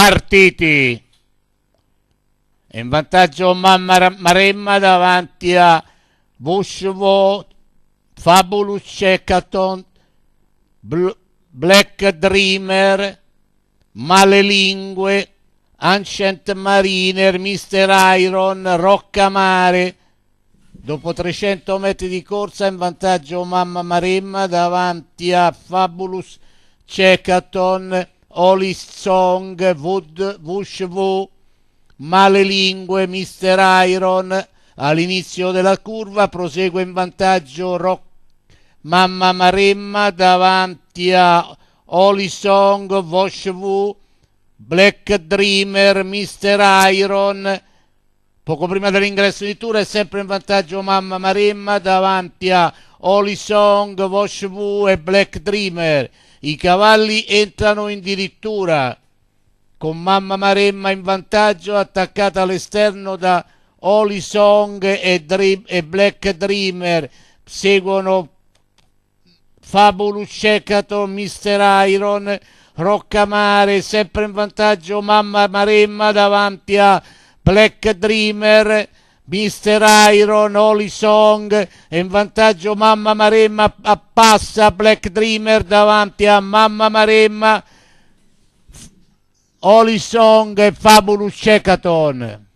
partiti. in vantaggio Maremma davanti a Buscevo, Fabulous Cecaton, Black Dreamer, Malelingue, Ancient Mariner, Mr. Iron, Roccamare. Dopo 300 metri di corsa in vantaggio Mamma Maremma davanti a Fabulous Cecaton, Olis Song, Wood, Bush V, Lingue, Mr. Iron. All'inizio della curva prosegue in vantaggio Rock Mamma Maremma davanti a Olisong, Wush V, Black Dreamer, Mr. Iron. Poco prima dell'ingresso di Tour è sempre in vantaggio Mamma Maremma davanti a Holy Song, Vosh Wu e Black Dreamer. I cavalli entrano addirittura con Mamma Maremma in vantaggio attaccata all'esterno da Holy Song e, Dream, e Black Dreamer. Seguono Fabulous Cecaton, Mr. Iron, Roccamare, sempre in vantaggio Mamma Maremma davanti a Black Dreamer Mister Iron, Holy Song e in vantaggio Mamma Maremma appassa Black Dreamer davanti a Mamma Maremma Holy Song e Fabulous Cecaton